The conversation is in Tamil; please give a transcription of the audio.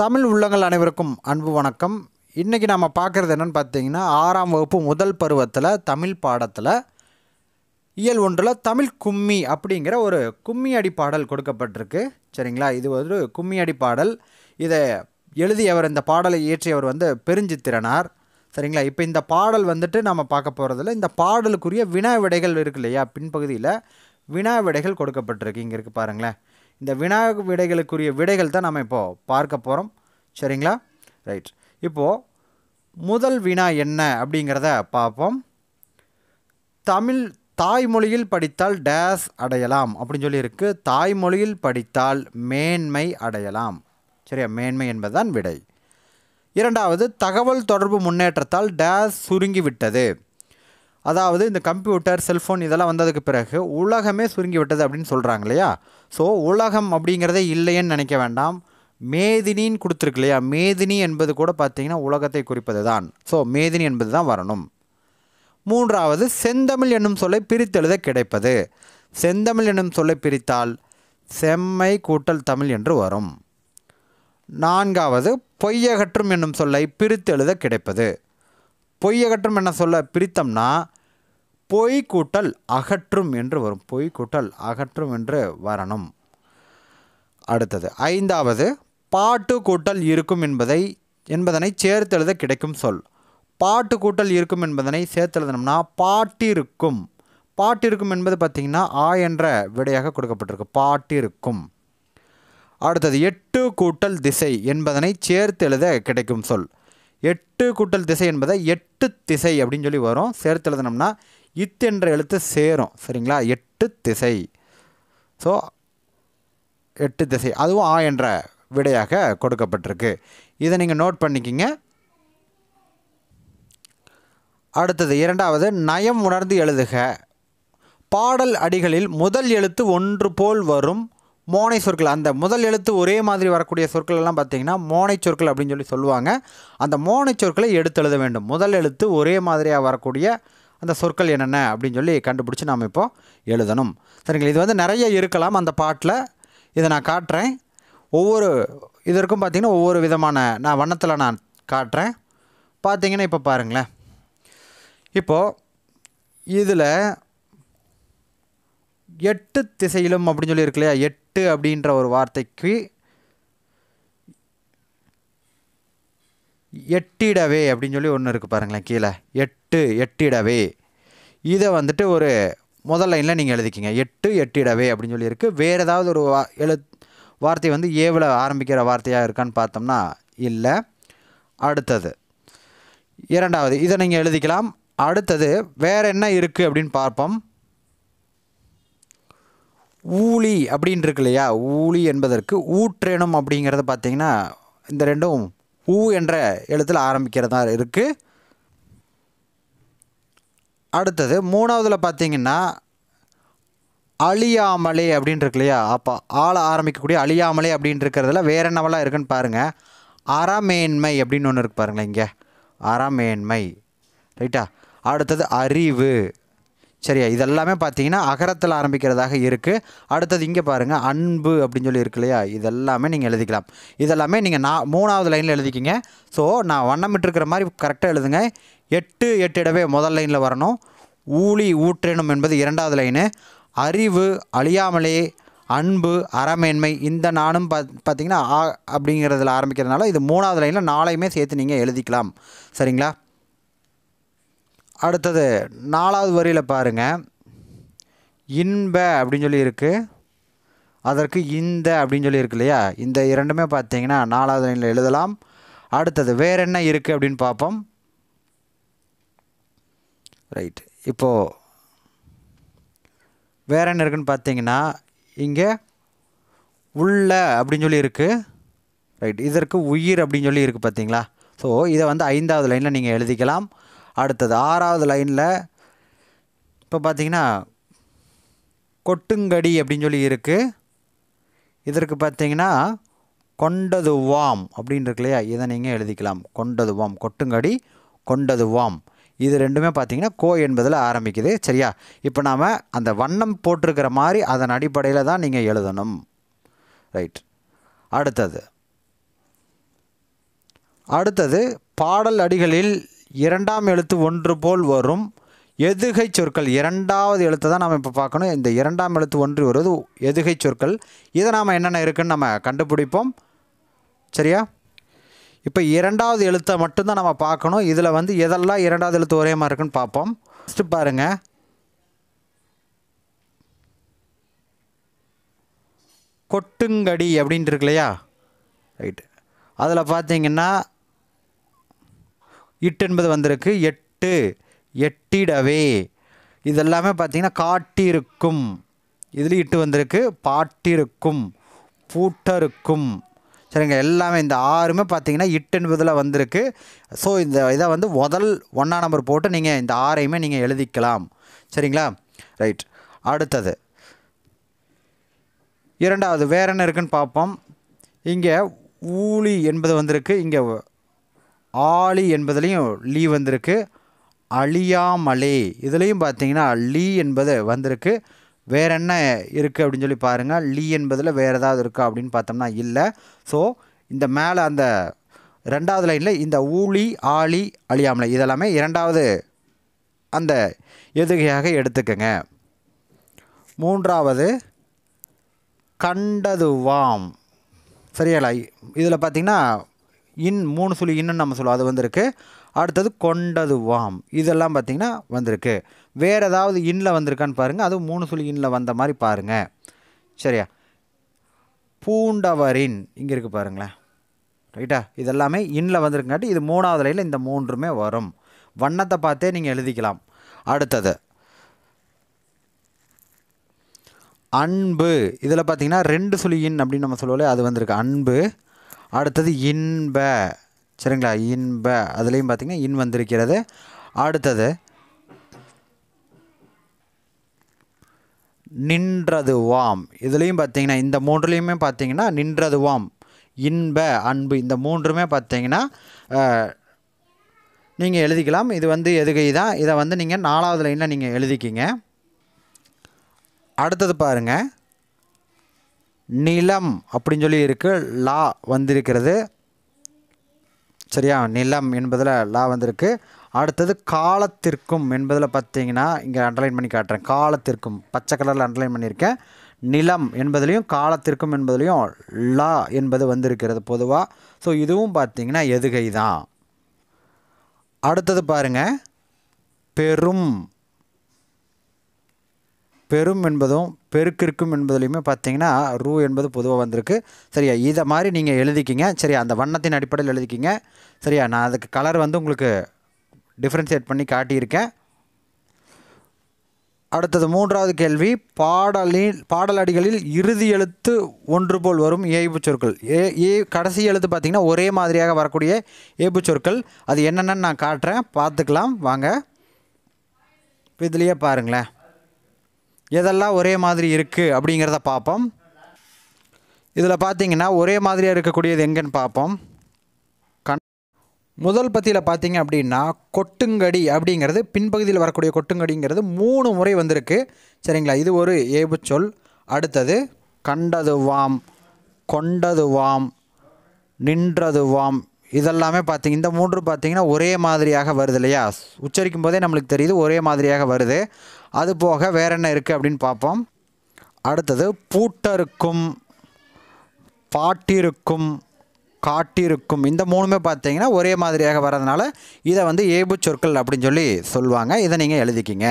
தமிழ் உள்ளங்கள் அனைவருக்கும் அன்பு வணக்கம் இன்றைக்கி நம்ம பார்க்குறது என்னென்னு பார்த்தீங்கன்னா ஆறாம் வகுப்பு முதல் பருவத்தில் தமிழ் பாடத்தில் இயல் ஒன்றில் தமிழ் கும்மி அப்படிங்கிற ஒரு கும்மி அடி பாடல் கொடுக்கப்பட்டிருக்கு சரிங்களா இது ஒரு கும்மி அடி பாடல் இதை எழுதியவர் இந்த பாடலை இயற்றியவர் வந்து பெருஞ்சித்திரனார் சரிங்களா இப்போ இந்த பாடல் வந்துட்டு நம்ம பார்க்க போகிறதில்ல இந்த பாடலுக்குரிய வினா விடைகள் இருக்கு இல்லையா பின்பகுதியில் வினா விடைகள் கொடுக்கப்பட்டிருக்கு இங்கே இருக்குது பாருங்களேன் இந்த விநாயக விடைகளுக்குரிய விடைகள் தான் நம்ம இப்போது பார்க்க போகிறோம் சரிங்களா ரைட் இப்போது முதல் வினா என்ன அப்படிங்கிறத பார்ப்போம் தமிழ் தாய்மொழியில் படித்தால் டேஸ் அடையலாம் அப்படின்னு சொல்லியிருக்கு தாய்மொழியில் படித்தால் மேன்மை அடையலாம் சரியா மேன்மை என்பதுதான் விடை இரண்டாவது தகவல் தொடர்பு முன்னேற்றத்தால் டேஸ் சுருங்கிவிட்டது அதாவது இந்த கம்ப்யூட்டர் செல்ஃபோன் இதெல்லாம் வந்ததுக்கு பிறகு உலகமே சுருங்கி விட்டது அப்படின்னு சொல்கிறாங்க இல்லையா ஸோ உலகம் அப்படிங்கிறதே இல்லையன்னு நினைக்க வேண்டாம் மேதினின்னு கொடுத்துருக்கு இல்லையா மேதினி என்பது கூட பார்த்தீங்கன்னா உலகத்தை குறிப்பது தான் ஸோ மேதினி என்பது தான் வரணும் மூன்றாவது செந்தமிழ் என்னும் சொல்லை பிரித்தெழுத கிடைப்பது செந்தமிழ் என்னும் சொல்லை பிரித்தால் செம்மை கூட்டல் தமிழ் என்று வரும் நான்காவது பொய்யகற்றும் என்னும் சொல்லை பிரித்தெழுத கிடைப்பது பொய் அகற்றும் என்ன சொல்ல பிரித்தம்னா பொய் கூட்டல் அகற்றும் என்று வரும் பொய் கூட்டல் அகற்றும் என்று வரணும் அடுத்தது ஐந்தாவது பாட்டு கூட்டல் இருக்கும் என்பதை என்பதனை சேர்த்தெழுத கிடைக்கும் சொல் பாட்டு கூட்டல் இருக்கும் என்பதனை சேர்த்தெழுதணும்னா பாட்டிருக்கும் பாட்டிருக்கும் என்பது பார்த்திங்கன்னா ஆ என்ற விடையாக கொடுக்கப்பட்டிருக்கு பாட்டிருக்கும் அடுத்தது எட்டு கூட்டல் திசை என்பதனை சேர்த்தெழுத கிடைக்கும் சொல் எட்டு கூட்டல் திசை என்பதை எட்டு திசை அப்படின்னு சொல்லி வரும் சேர்த்து எழுதணும்னா இத் என்ற எழுத்து சேரும் சரிங்களா எட்டு திசை ஸோ எட்டு திசை அதுவும் ஆ என்ற விடையாக கொடுக்கப்பட்டிருக்கு இதை நீங்கள் நோட் பண்ணிக்கிங்க அடுத்தது இரண்டாவது நயம் உணர்ந்து எழுதுக பாடல் அடிகளில் முதல் எழுத்து ஒன்று போல் வரும் மோனை சொற்கள் அந்த முதல் எழுத்து ஒரே மாதிரி வரக்கூடிய சொற்கள் எல்லாம் பார்த்தீங்கன்னா மோனை சொற்கள் அப்படின்னு சொல்லி சொல்லுவாங்க அந்த மோனை சொற்களை எடுத்து எழுத வேண்டும் முதல் எழுத்து ஒரே மாதிரியாக வரக்கூடிய அந்த சொற்கள் என்னென்ன அப்படின்னு சொல்லி கண்டுபிடிச்சி நாம் இப்போது எழுதணும் சரிங்களா இது வந்து நிறைய இருக்கலாம் அந்த பாட்டில் இதை நான் காட்டுறேன் ஒவ்வொரு இதற்கும் பார்த்திங்கன்னா ஒவ்வொரு விதமான நான் வண்ணத்தில் நான் காட்டுறேன் பார்த்தீங்கன்னா இப்போ பாருங்களேன் இப்போது இதில் எட்டு திசையிலும் அப்படின்னு சொல்லி இருக்கு இல்லையா எட்டு எட்டு அப்படின்ற ஒரு வார்த்தைக்கு எட்டிடவே அப்படின்னு சொல்லி ஒன்று இருக்குது பாருங்களேன் கீழே எட்டு எட்டிடவே இதை வந்துட்டு ஒரு முதல் லைனில் நீங்கள் எழுதிக்கிங்க எட்டு எட்டிடவே அப்படின்னு சொல்லி இருக்குது வேறு ஏதாவது ஒரு வா எழு வார்த்தை வந்து ஏவில் ஆரம்பிக்கிற வார்த்தையாக இருக்கான்னு பார்த்தோம்னா இல்லை அடுத்தது இரண்டாவது இதை நீங்கள் எழுதிக்கலாம் அடுத்தது வேறு என்ன இருக்குது அப்படின்னு பார்ப்போம் ஊழி அப்படின்னு இருக்கு இல்லையா ஊழி என்பதற்கு ஊற்றேனும் அப்படிங்கிறத பார்த்திங்கன்னா இந்த ரெண்டும் ஊ என்ற எழுத்தில் ஆரம்பிக்கிறதா இருக்குது அடுத்தது மூணாவதில் பார்த்தீங்கன்னா அழியாமலே அப்படின்னு இருக்கு இல்லையா அப்போ ஆள ஆரம்பிக்கக்கூடிய அழியாமலே அப்படின்னு இருக்கிறதுல வேற என்னவெல்லாம் இருக்குன்னு பாருங்கள் அறமேன்மை அப்படின்னு ஒன்று இருக்கு பாருங்களேன் இங்கே அறமேன்மை ரைட்டா அடுத்தது அறிவு சரியா இதெல்லாமே பார்த்தீங்கன்னா அகரத்தில் ஆரம்பிக்கிறதாக இருக்குது அடுத்தது இங்கே பாருங்கள் அன்பு அப்படின்னு சொல்லி இருக்கு இல்லையா இதெல்லாமே நீங்கள் எழுதிக்கலாம் இதெல்லாமே நீங்கள் நான் மூணாவது லைனில் எழுதிக்கிங்க ஸோ நான் வண்ணமிட்டுருக்கிற மாதிரி கரெக்டாக எழுதுங்க எட்டு எட்டு இடவே முதல் லைனில் வரணும் ஊழி ஊற்றேனும் என்பது இரண்டாவது லைனு அறிவு அழியாமலே அன்பு அறமேன்மை இந்த நானும் பத் பார்த்திங்கன்னா ஆ அப்படிங்கிறதுல ஆரம்பிக்கிறதுனால இது மூணாவது லைனில் நாளையுமே சேர்த்து நீங்கள் எழுதிக்கலாம் சரிங்களா அடுத்தது நாலாவது வரியில் பாருங்கள் இன்ப அப்படின்னு சொல்லி இருக்குது அதற்கு இந்த அப்படின்னு சொல்லி இருக்கு இல்லையா இந்த இரண்டுமே பார்த்தீங்கன்னா நாலாவது லைனில் எழுதலாம் அடுத்தது வேறு என்ன இருக்குது அப்படின்னு பார்ப்போம் ரைட் இப்போது வேறு என்ன இருக்குன்னு பார்த்தீங்கன்னா இங்கே உள்ள அப்படின்னு சொல்லி இருக்குது ரைட் இதற்கு உயிர் அப்படின்னு சொல்லி இருக்குது பார்த்தீங்களா ஸோ இதை வந்து ஐந்தாவது லைனில் நீங்கள் எழுதிக்கலாம் அடுத்தது ஆறாவது லைனில் இப்போ பார்த்தீங்கன்னா கொட்டுங்கடி அப்படின்னு சொல்லி இருக்குது இதற்கு பார்த்திங்கன்னா கொண்டது வாம் அப்படின்னு இருக்கு இல்லையா இதை நீங்கள் எழுதிக்கலாம் கொண்டது வாம் கொட்டுங்கடி கொண்டது வாம் இது ரெண்டுமே பார்த்திங்கன்னா கோ என்பதில் ஆரம்பிக்குது சரியா இப்போ நாம் அந்த வண்ணம் போட்டிருக்கிற மாதிரி அதன் அடிப்படையில் தான் நீங்கள் எழுதணும் ரைட் அடுத்தது அடுத்தது பாடல் அடிகளில் இரண்டாம் எழுத்து ஒன்று போல் வரும் எதுகை சொற்கள் இரண்டாவது எழுத்தை தான் நம்ம இப்போ பார்க்கணும் இந்த இரண்டாம் எழுத்து ஒன்று வருவது எதுகை சொற்கள் இதை நாம் என்னென்ன இருக்குதுன்னு நம்ம கண்டுபிடிப்போம் சரியா இப்போ இரண்டாவது எழுத்தை மட்டும்தான் நம்ம பார்க்கணும் இதில் வந்து எதெல்லாம் இரண்டாவது எழுத்து ஒரே மாதிரி இருக்குன்னு பார்ப்போம் ஃபஸ்ட்டு பாருங்கள் கொட்டுங்கடி அப்படின்ட்டு இருக்கு இல்லையா ரைட்டு அதில் பார்த்தீங்கன்னா இட் என்பது வந்திருக்கு எட்டு எட்டிடவே இதெல்லாமே பார்த்திங்கன்னா காட்டிருக்கும் இதில் இட்டு வந்திருக்கு பாட்டிருக்கும் பூட்டருக்கும் சரிங்க எல்லாமே இந்த ஆறுமே பார்த்தீங்கன்னா இட் என்பதில் வந்திருக்கு ஸோ இந்த இதை வந்து முதல் ஒன்றா நம்பர் போட்டு நீங்கள் இந்த ஆறையுமே நீங்கள் எழுதிக்கலாம் சரிங்களா ரைட் அடுத்தது இரண்டாவது வேற என்ன இருக்குன்னு பார்ப்போம் இங்கே ஊழி என்பது வந்திருக்கு இங்கே ஆலி என்பதுலேயும் லீ வந்திருக்கு அழியாமலே இதுலேயும் பார்த்தீங்கன்னா லீ என்பது வந்திருக்கு வேற என்ன இருக்குது அப்படின்னு சொல்லி பாருங்கள் லீ என்பதில் வேறு ஏதாவது இருக்கா அப்படின்னு பார்த்தோம்னா இல்லை ஸோ இந்த மேலே அந்த ரெண்டாவது லைனில் இந்த ஊழி ஆளி அழியாமலை இதெல்லாமே இரண்டாவது அந்த எதுகையாக எடுத்துக்கோங்க மூன்றாவது கண்டதுவாம் சரியாலா இதில் பார்த்திங்கன்னா இன் மூணு சொல்லி இன்னும் நம்ம சொல்லுவோம் அது வந்திருக்கு அடுத்தது கொண்டது வாம் இதெல்லாம் பார்த்திங்கன்னா வந்திருக்கு வேறு ஏதாவது இன்னில் வந்திருக்கான்னு பாருங்கள் அதுவும் மூணு சொல்லி இன்னில் வந்த மாதிரி பாருங்கள் சரியா பூண்டவரின் இங்கே இருக்குது பாருங்களேன் ரைட்டா இதெல்லாமே இன்னில் வந்திருக்குங்காட்டி இது மூணாவது லைனில் இந்த மூன்றுமே வரும் வண்ணத்தை பார்த்தே நீங்கள் எழுதிக்கலாம் அடுத்தது அன்பு இதில் பார்த்தீங்கன்னா ரெண்டு சுழியின் அப்படின்னு நம்ம சொல்லுவோம் அது வந்திருக்கு அன்பு அடுத்தது இன்ப சரிங்களா இன்ப அதுலேயும் பார்த்திங்கன்னா இன் வந்திருக்கிறது அடுத்தது நின்றது வாம் இதுலேயும் பார்த்தீங்கன்னா இந்த மூன்றுலேயுமே பார்த்தீங்கன்னா நின்றது வாம் இன்ப அன்பு இந்த மூன்றுமே பார்த்தீங்கன்னா நீங்கள் எழுதிக்கலாம் இது வந்து எதுகை தான் இதை வந்து நீங்கள் நாலாவது லைனில் நீங்கள் எழுதிக்கிங்க அடுத்தது பாருங்கள் நிலம் அப்படின்னு சொல்லி இருக்குது லா வந்திருக்கிறது சரியா நிலம் என்பதில் லா வந்திருக்கு அடுத்தது காலத்திற்கும் என்பதில் பார்த்தீங்கன்னா இங்கே அண்டர்லைன் பண்ணி காட்டுறேன் காலத்திற்கும் பச்சை கலரில் அண்டர்லைன் பண்ணியிருக்கேன் நிலம் என்பதுலேயும் காலத்திற்கும் என்பதுலேயும் லா என்பது வந்திருக்கிறது பொதுவாக ஸோ இதுவும் பார்த்தீங்கன்னா எதுகை தான் அடுத்தது பாருங்கள் பெரும் பெரும் என்பதும் பெருக்கிருக்கும் என்பதுலையுமே பார்த்தீங்கன்னா ரூ என்பது பொதுவாக வந்திருக்கு சரியா இதை மாதிரி நீங்கள் எழுதிக்கிங்க சரியா அந்த வண்ணத்தின் அடிப்படையில் எழுதிக்கிங்க சரியா நான் அதுக்கு கலர் வந்து உங்களுக்கு டிஃப்ரென்ஷியேட் பண்ணி காட்டியிருக்கேன் அடுத்தது மூன்றாவது கேள்வி பாடலில் அடிகளில் இறுதி எழுத்து ஒன்று போல் வரும் ஏய்பு சொற்கள் ஏ ஏ கடைசி எழுத்து பார்த்திங்கன்னா ஒரே மாதிரியாக வரக்கூடிய ஏய்பு சொற்கள் அது என்னென்னு நான் காட்டுறேன் பார்த்துக்கலாம் வாங்க இப்போ இதுலேயே பாருங்களேன் எதெல்லாம் ஒரே மாதிரி இருக்குது அப்படிங்கிறத பார்ப்போம் இதில் பார்த்திங்கன்னா ஒரே மாதிரியாக இருக்கக்கூடியது எங்கன்னு பார்ப்போம் கண் முதல் பத்தியில் பார்த்திங்க அப்படின்னா கொட்டுங்கடி அப்படிங்கிறது பின்பகுதியில் வரக்கூடிய கொட்டுங்கடிங்கிறது மூணு முறை வந்திருக்கு சரிங்களா இது ஒரு சொல் அடுத்தது கண்டதுவாம் கொண்டதுவாம் நின்றதுவாம் இதெல்லாமே பார்த்திங்க இந்த மூன்று பார்த்திங்கன்னா ஒரே மாதிரியாக வருது இல்லையா உச்சரிக்கும் போதே நம்மளுக்கு தெரியுது ஒரே மாதிரியாக வருது அது போக வேற என்ன இருக்குது அப்படின்னு பார்ப்போம் அடுத்தது பூட்டருக்கும் பாட்டிருக்கும் காட்டிருக்கும் இந்த மூணுமே பார்த்தீங்கன்னா ஒரே மாதிரியாக வர்றதுனால இதை வந்து ஏபு சொற்கள் அப்படின்னு சொல்லி சொல்லுவாங்க இதை நீங்கள் எழுதிக்கிங்க